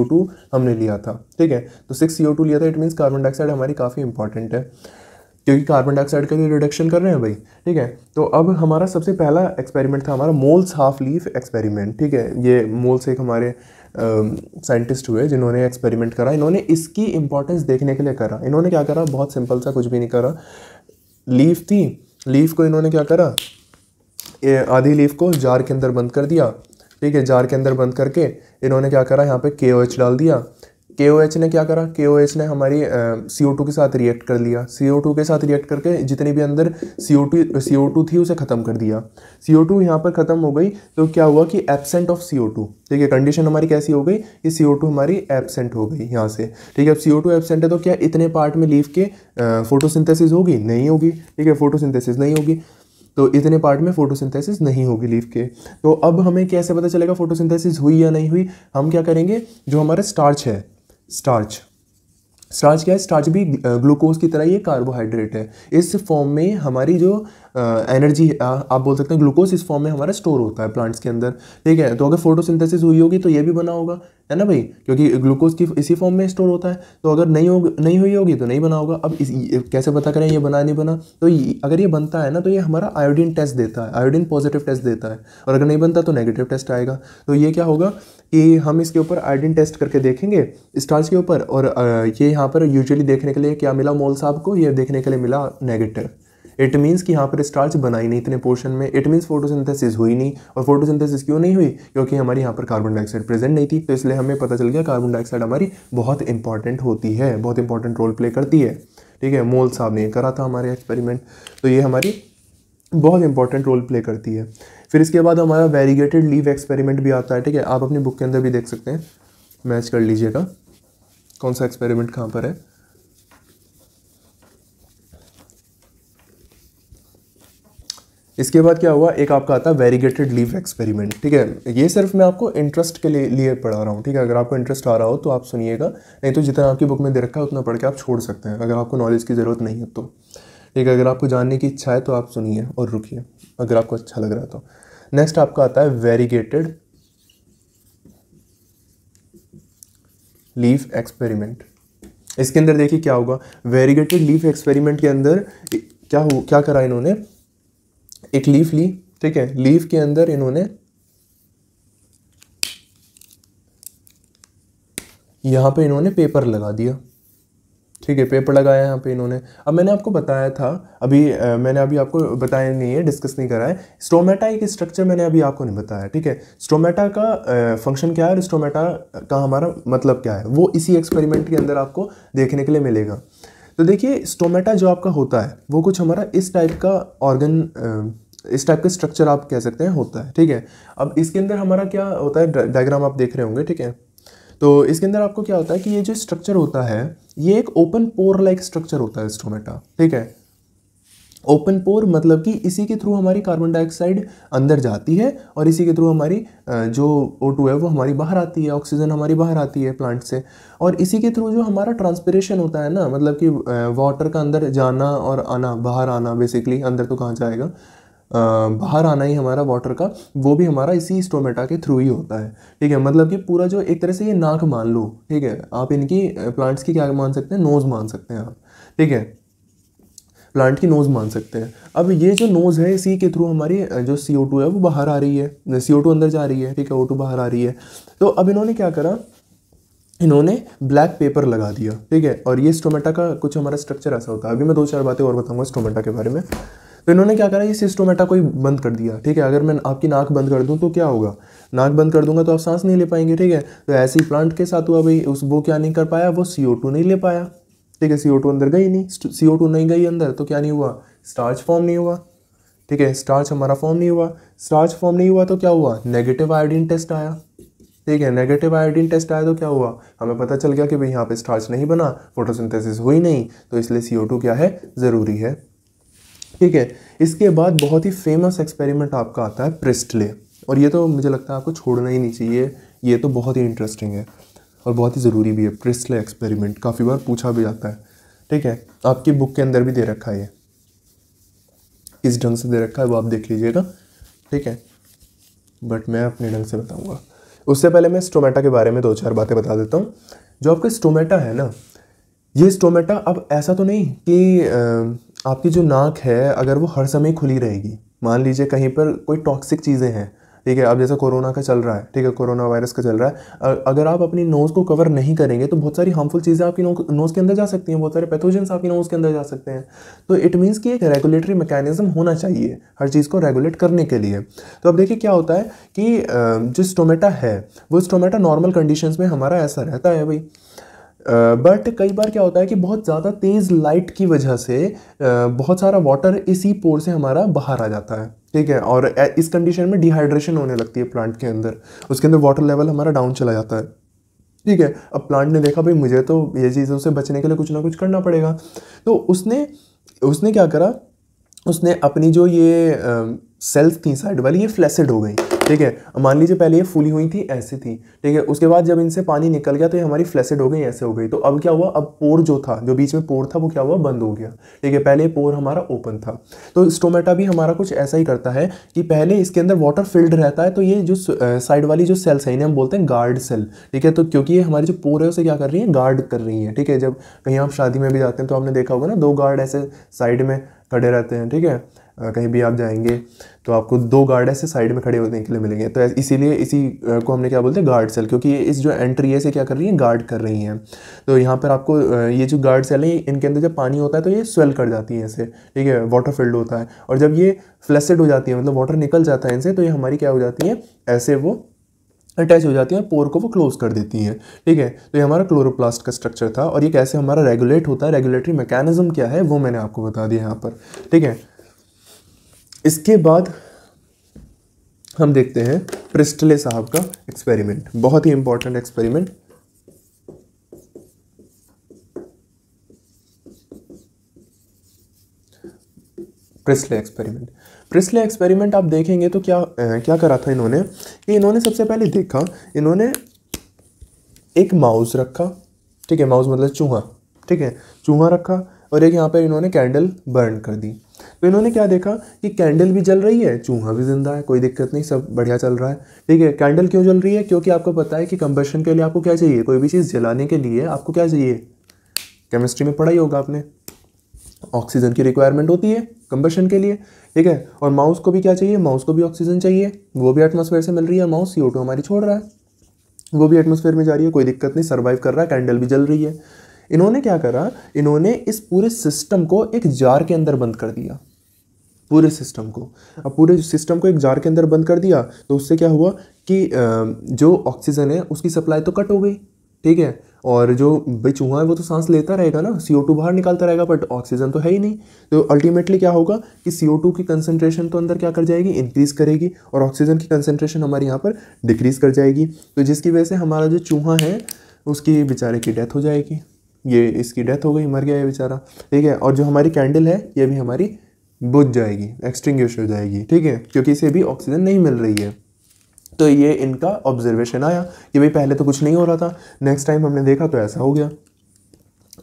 हमने लिया था ठीक है तो सिक्स सी लिया था इट मीन्स कार्बन डाइऑक्साइड हमारी काफ़ी इंपॉर्टेंट है क्योंकि कार्बन डाइऑक्साइड का तो रिडक्शन कर रहे हैं भाई ठीक है तो अब हमारा सबसे पहला एक्सपेरिमेंट था हमारा मोल्स हाफ लीफ एक्सपेरिमेंट ठीक है ये मोल्स एक हमारे साइंटिस्ट हुए जिन्होंने एक्सपेरिमेंट करा इन्होंने इसकी इंपॉर्टेंस देखने के लिए करा इन्होंने क्या करा बहुत सिंपल सा कुछ भी नहीं करा लीफ थी लीफ को इन्होंने क्या करा आधी लीफ को जार के अंदर बंद कर दिया ठीक है जार के अंदर बंद करके इन्होंने क्या करा यहाँ पे के डाल दिया के ओ एच ने क्या करा के ओ एच ने हमारी सी ओ टू के साथ रिएक्ट कर लिया सी ओ टू के साथ रिएक्ट करके जितनी भी अंदर सी O to C O to थी उसे ख़त्म कर दिया सी ओ टू यहाँ पर ख़त्म हो गई तो क्या हुआ कि absent of C O two ठीक है कंडीशन हमारी कैसी हो गई कि सी ओ टू हमारी एबसेंट हो गई यहाँ से ठीक है अब सी ओ टू एबसेंट है तो क्या इतने पार्ट में लीफ के फोटो सिंथेसिस होगी नहीं होगी ठीक है सिंथेसिस नहीं होगी तो इतने पार्ट में फोटोसिंथेसिस नहीं होगी लीफ के तो अब हमें कैसे पता चलेगा फोटोसिंथेसिस हुई या नहीं हुई हम क्या करेंगे जो हमारा स्टार्च है स्टार्च स्टार्च क्या है स्टार्च भी ग्लूकोज की तरह ये कार्बोहाइड्रेट है इस फॉर्म में हमारी जो एनर्जी आप बोल सकते हैं ग्लूकोज इस फॉर्म में हमारा स्टोर होता है प्लांट्स के अंदर ठीक है तो अगर फोटोसिंथेसिस हुई होगी तो ये भी बना होगा है ना भाई क्योंकि ग्लूकोज की इसी फॉर्म में स्टोर होता है तो अगर नहीं हो नहीं हुई होगी तो नहीं बना होगा अब इस कैसे पता करें ये बना नहीं बना तो अगर ये बनता है ना तो ये हमारा आयोडीन टेस्ट देता है आयोडीन पॉजिटिव टेस्ट देता है और अगर नहीं बनता तो नेगेटिव टेस्ट आएगा तो ये क्या होगा कि हम इसके ऊपर आयोडीन टेस्ट करके देखेंगे स्टार्स के ऊपर और ये यहाँ पर यूजली देखने के लिए क्या मिला मोल साहब को ये देखने के लिए मिला नेगेटिव इट मीन्स कि यहाँ पर स्टार्च बनाई नहीं इतने पोर्शन में इट मीन्स फोटोसिंथेसिस हुई नहीं और फोटोसिंथेसिस क्यों नहीं हुई क्योंकि हमारी यहाँ पर कार्बन डाइऑक्साइड प्रेजेंट नहीं थी तो इसलिए हमें पता चल गया कार्बन डाइऑक्साइड हमारी बहुत इंपॉर्टेंट होती है बहुत इंपॉर्टेंट रोल प्ले करती है ठीक है मोल साहब ने करा था हमारे एक्सपेरिमेंट तो ये हमारी बहुत इंपॉर्टेंट रोल प्ले करती है फिर इसके बाद हमारा वेरीगेटेड लीव एक्सपेरिमेंट भी आता है ठीक है आप अपनी बुक के अंदर भी देख सकते हैं मैच कर लीजिएगा कौन सा एक्सपेरिमेंट कहाँ पर है इसके बाद क्या हुआ एक आपका आता है वेरीगेटेड लीव एक्सपेरिमेंट ठीक है ये सिर्फ मैं आपको इंटरेस्ट के लिए लिए पढ़ा रहा हूँ ठीक है अगर आपको इंटरेस्ट आ रहा हो तो आप सुनिएगा नहीं तो जितना आपकी बुक में दे रखा है उतना पढ़ के आप छोड़ सकते हैं अगर आपको नॉलेज की ज़रूरत नहीं है तो ठीक है अगर आपको जानने की इच्छा है तो आप सुनिए और रुकिए अगर आपको अच्छा लग रहा है तो नेक्स्ट आपका आता है वेरीगेटेड लीव एक्सपेरिमेंट इसके अंदर देखिए क्या होगा वेरीगेटेड लीव एक्सपेरिमेंट के अंदर क्या हो क्या करा इन्होंने एक लीफ ली ठीक है लीफ के अंदर इन्होंने यहां पे इन्होंने पेपर लगा दिया ठीक है पेपर लगाया यहाँ पे इन्होंने अब मैंने आपको बताया था अभी आ, मैंने अभी आपको बताया नहीं है डिस्कस नहीं करा है स्टोमेटा एक स्ट्रक्चर मैंने अभी आपको नहीं बताया ठीक है स्टोमेटा का फंक्शन क्या है और स्टोमेटा का हमारा मतलब क्या है वो इसी एक्सपेरिमेंट के अंदर आपको देखने के लिए मिलेगा तो देखिए स्टोमेटा जो आपका होता है वो कुछ हमारा इस टाइप का ऑर्गन इस टाइप का स्ट्रक्चर आप कह सकते हैं होता है ठीक है अब इसके अंदर हमारा क्या होता है डायग्राम आप देख रहे होंगे ठीक है तो इसके अंदर आपको क्या होता है कि ये जो स्ट्रक्चर होता है ये एक ओपन पोर लाइक स्ट्रक्चर होता है स्टोमेटा ठीक है ओपन पोर मतलब कि इसी के थ्रू हमारी कार्बन डाइऑक्साइड अंदर जाती है और इसी के थ्रू हमारी जो ओ टू है वो हमारी बाहर आती है ऑक्सीजन हमारी बाहर आती है प्लांट से और इसी के थ्रू जो हमारा ट्रांसपरेशन होता है ना मतलब कि वाटर का अंदर जाना और आना बाहर आना बेसिकली अंदर तो कहाँ जाएगा बाहर आना ही हमारा वाटर का वो भी हमारा इसी स्टोमेटा के थ्रू ही होता है ठीक है मतलब कि पूरा जो एक तरह से ये नाक मान लो ठीक है आप इनकी प्लांट्स की क्या मान सकते हैं नोज़ मान सकते हैं आप ठीक है प्लांट की नोज़ मान सकते हैं अब ये जो नोज़ है इसी के थ्रू हमारी जो सी ओ टू है वो बाहर आ रही है सी ओ टू अंदर जा रही है ठीक है ओ टू बाहर आ रही है तो अब इन्होंने क्या करा इन्होंने ब्लैक पेपर लगा दिया ठीक है और ये स्टोमेटा का कुछ हमारा स्ट्रक्चर ऐसा होता है अभी मैं दो चार बातें और बताऊंगा स्टोमेटा के बारे में तो इन्होंने क्या करा ये सिस्टोमेटा को ही बंद कर दिया ठीक है अगर मैं आपकी नाक बंद कर दूँ तो क्या होगा नाक बंद कर दूंगा तो आप सांस नहीं ले पाएंगे ठीक है तो ऐसे ही प्लांट के साथ हुआ भाई उस वो क्या नहीं कर पाया वो सी नहीं ले पाया ठीक है सी अंदर गई नहीं सी नहीं गई अंदर तो क्या नहीं हुआ स्टार्च फॉर्म नहीं हुआ ठीक है स्टार्च हमारा फॉर्म नहीं हुआ स्टार्च फॉर्म नहीं हुआ तो क्या हुआ नेगेटिव आयोडीन टेस्ट आया ठीक है नेगेटिव आयोडीन टेस्ट आया तो क्या हुआ हमें पता चल गया कि भाई यहाँ पे स्टार्च नहीं बना फोटोसिंथेसिस हुई नहीं तो इसलिए सी क्या है ज़रूरी है ठीक है इसके बाद बहुत ही फेमस एक्सपेरिमेंट आपका आता है प्रिस्टले और ये तो मुझे लगता है आपको छोड़ना ही नहीं चाहिए ये तो बहुत ही इंटरेस्टिंग है और बहुत ही ज़रूरी भी है प्रिस्ले एक्सपेरिमेंट काफ़ी बार पूछा भी जाता है ठीक है आपकी बुक के अंदर भी दे रखा है ये इस ढंग से दे रखा है वो आप देख लीजिएगा ठीक है बट मैं अपने ढंग से बताऊँगा उससे पहले मैं स्टोमेटा के बारे में दो चार बातें बता देता हूँ जो आपका स्टोमेटा है ना ये स्टोमेटा अब ऐसा तो नहीं कि आपकी जो नाक है अगर वो हर समय खुली रहेगी मान लीजिए कहीं पर कोई टॉक्सिक चीज़ें हैं ठीक है अब जैसे कोरोना का चल रहा है ठीक है कोरोना वायरस का चल रहा है अगर आप अपनी नोज़ को कवर नहीं करेंगे तो बहुत सारी हार्मफुल चीज़ें आपकी नो, नोज़ के अंदर जा सकती हैं बहुत सारे पैथोजेंस आपकी नोज़ के अंदर जा सकते हैं तो इट मीन्स कि एक रेगुलेटरी मैकेनिज्म होना चाहिए हर चीज़ को रेगुलेट करने के लिए तो अब देखिए क्या होता है कि जो स्टोमेटा है वो स्टोमेटा नॉर्मल कंडीशंस में हमारा ऐसा रहता है भाई बट uh, कई बार क्या होता है कि बहुत ज़्यादा तेज़ लाइट की वजह से uh, बहुत सारा वाटर इसी पोर से हमारा बाहर आ जाता है ठीक है और इस कंडीशन में डिहाइड्रेशन होने लगती है प्लांट के अंदर उसके अंदर वाटर लेवल हमारा डाउन चला जाता है ठीक है अब प्लांट ने देखा भाई मुझे तो ये चीज़ों से बचने के लिए कुछ ना कुछ करना पड़ेगा तो उसने उसने क्या करा उसने अपनी जो ये सेल्स थी साइड वाली ये फ्लैसिड हो गई ठीक है मान लीजिए पहले ये फूली हुई थी ऐसे थी ठीक है उसके बाद जब इनसे पानी निकल गया तो ये हमारी फ्लैसेड हो गई ऐसे हो गई तो अब क्या हुआ अब पोर जो था जो बीच में पोर था वो क्या हुआ बंद हो गया ठीक है पहले पोर हमारा ओपन था तो स्टोमेटा भी हमारा कुछ ऐसा ही करता है कि पहले इसके अंदर वाटर फिल्ड रहता है तो ये जो साइड वाली जो सेल्स है इन्हें हम बोलते हैं गार्ड सेल ठीक है तो क्योंकि ये हमारी जो पोर है उसे क्या कर रही है गार्ड कर रही है ठीक है जब कहीं आप शादी में भी जाते हैं तो आपने देखा होगा ना दो गार्ड ऐसे साइड में खड़े रहते हैं ठीक है कहीं भी आप जाएंगे तो आपको दो गार्ड ऐसे साइड में खड़े होने के लिए मिलेंगे तो इसीलिए इसी को हमने क्या बोलते हैं गार्ड सेल क्योंकि ये इस जो एंट्री है से क्या कर रही है गार्ड कर रही हैं तो यहाँ पर आपको ये जो गार्ड सेल है इनके अंदर जब पानी होता है तो ये स्वेल कर जाती है ऐसे ठीक है वाटर फिल्ड होता है और जब ये फ्लैसेड हो जाती है मतलब वाटर निकल जाता है इनसे तो ये हमारी क्या हो जाती है ऐसे वो अटैच हो जाती है पोर को वो क्लोज कर देती हैं ठीक है तो ये हमारा क्लोरोप्लास्ट का स्ट्रक्चर था और ये कैसे हमारा रेगुलेट होता है रेगुलेटरी मैकेनिज्म क्या है वो मैंने आपको बता दिया यहाँ पर ठीक है इसके बाद हम देखते हैं प्रिस्टले साहब का एक्सपेरिमेंट बहुत ही important experiment Priestley experiment Priestley experiment आप देखेंगे तो क्या आ, क्या करा था इन्होंने कि इन्होंने सबसे पहले देखा इन्होंने एक माउस रखा ठीक है माउस मतलब चूहा ठीक है चूहा रखा और एक यहाँ पर इन्होंने कैंडल बर्न कर दी तो इन्होंने क्या देखा कि कैंडल भी जल रही है चूहा भी जिंदा है कोई दिक्कत नहीं सब बढ़िया चल रहा है ठीक है कैंडल क्यों जल रही है क्योंकि आपको पता है कि कंबेशन के लिए आपको क्या चाहिए कोई भी चीज़ जलाने के लिए आपको क्या चाहिए केमिस्ट्री में पढ़ा ही होगा आपने ऑक्सीजन की रिक्वायरमेंट होती है कंबेशन के लिए ठीक है और माउस को भी क्या चाहिए माउस को भी ऑक्सीजन चाहिए वो भी एटमोसफेयर से मिल रही है माउस सी हमारी छोड़ रहा है वो भी एटमोसफेयर में जा रही है कोई दिक्कत नहीं सर्वाइव कर रहा है कैंडल भी जल रही है इन्होंने क्या करा इन्होंने इस पूरे सिस्टम को एक जार के अंदर बंद कर दिया पूरे सिस्टम को अब पूरे सिस्टम को एक जार के अंदर बंद कर दिया तो उससे क्या हुआ कि जो ऑक्सीजन है उसकी सप्लाई तो कट हो गई ठीक है और जो भाई चूहा है वो तो सांस लेता रहेगा ना सी बाहर निकालता रहेगा बट ऑक्सीजन तो है ही नहीं तो अल्टीमेटली क्या होगा कि सी की कंसनट्रेशन तो अंदर क्या कर जाएगी इंक्रीज़ करेगी और ऑक्सीजन की कंसनट्रेशन हमारे यहाँ पर डिक्रीज़ कर जाएगी तो जिसकी वजह से हमारा जो चूहा है उसकी बेचारे की डेथ हो जाएगी ये इसकी डेथ हो गई मर गया ये बेचारा ठीक है और जो हमारी कैंडल है ये भी हमारी बुझ जाएगी एक्सटिंग हो जाएगी ठीक है क्योंकि इसे भी ऑक्सीजन नहीं मिल रही है तो ये इनका ऑब्जर्वेशन आया कि भाई पहले तो कुछ नहीं हो रहा था नेक्स्ट टाइम हमने देखा तो ऐसा हो गया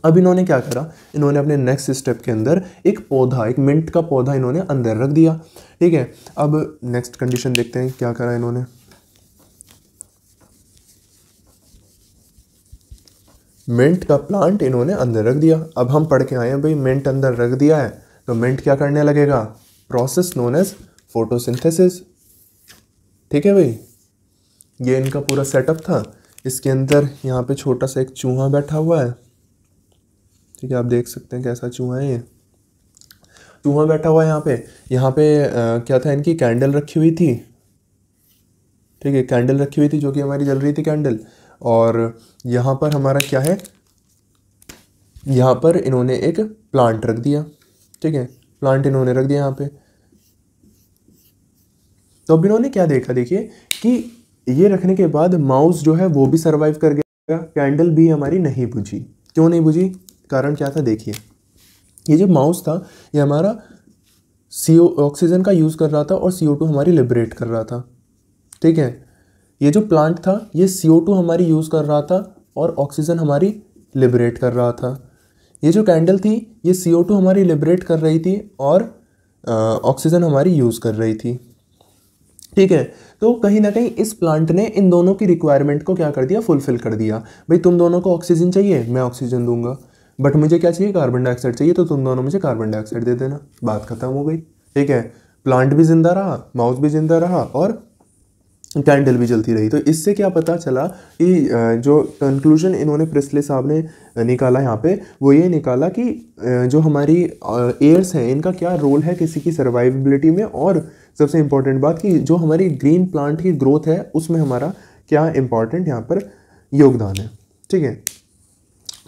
अब इन्होंने क्या करा इन्होंने अपने नेक्स्ट स्टेप के अंदर एक पौधा एक मिंट का पौधा इन्होंने अंदर रख दिया ठीक है अब नेक्स्ट कंडीशन देखते हैं क्या करा इन्होंने मिंट का प्लांट इन्होंने अंदर रख दिया अब हम पढ़ के आए हैं भाई मिंट अंदर रख दिया है तो मिंट क्या करने लगेगा प्रोसेस नोन एज फोटोसिंथेसिस ठीक है भाई ये इनका पूरा सेटअप था इसके अंदर यहाँ पे छोटा सा एक चूहा बैठा हुआ है ठीक है आप देख सकते हैं कैसा चूहा है ये चूहा बैठा हुआ है यहाँ पे यहाँ पे आ, क्या था इनकी कैंडल रखी हुई थी ठीक है कैंडल रखी हुई थी जो कि हमारी जल रही थी कैंडल और यहाँ पर हमारा क्या है यहाँ पर इन्होंने एक प्लांट रख दिया ठीक है प्लांट इन्होंने रख दिया यहाँ पे तो अब इन्होंने क्या देखा देखिए कि ये रखने के बाद माउस जो है वो भी सर्वाइव कर गया कैंडल भी हमारी नहीं बुझी क्यों नहीं बुझी कारण क्या था देखिए ये जो माउस था ये हमारा सी ऑक्सीजन का यूज़ कर रहा था और सी हमारी लिबरेट कर रहा था ठीक है ये जो प्लांट था ये सी हमारी यूज़ कर रहा था और ऑक्सीजन हमारी लिबरेट कर रहा था ये जो कैंडल थी ये सी ओ टू हमारी लिबरेट कर रही थी और ऑक्सीजन हमारी यूज़ कर रही थी ठीक है तो कहीं ना कहीं इस प्लांट ने इन दोनों की रिक्वायरमेंट को क्या कर दिया फुलफिल कर दिया भाई तुम दोनों को ऑक्सीजन चाहिए मैं ऑक्सीजन दूंगा बट मुझे क्या चाहिए कार्बन डाइऑक्साइड चाहिए तो तुम दोनों मुझे कार्बन डाइऑक्साइड दे देना बात खत्म हो गई ठीक है प्लांट भी जिंदा रहा माउस भी जिंदा रहा और कैंडल भी जलती रही तो इससे क्या पता चला कि जो कंक्लूजन इन्होंने प्रिस्ले साहब ने निकाला यहाँ पे वो ये निकाला कि जो हमारी एयर्स हैं इनका क्या रोल है किसी की सर्वाइवेबिलिटी में और सबसे इम्पॉर्टेंट बात कि जो हमारी ग्रीन प्लांट की ग्रोथ है उसमें हमारा क्या इम्पॉर्टेंट यहाँ पर योगदान है ठीक है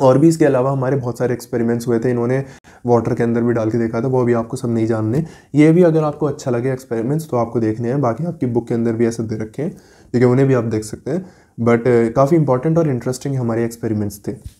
और भी इसके अलावा हमारे बहुत सारे एक्सपेरिमेंट्स हुए थे इन्होंने वाटर के अंदर भी डाल के देखा था वो भी आपको सब नहीं जानने ये भी अगर आपको अच्छा लगे एक्सपेरिमेंट्स तो आपको देखने हैं बाकी आपकी बुक के अंदर भी ऐसे दे रखे हैं ठीक उन्हें भी आप देख सकते हैं बट काफ़ी इंपॉर्टेंट और इंटरेस्टिंग हमारे एक्सपेरिमेंट्स थे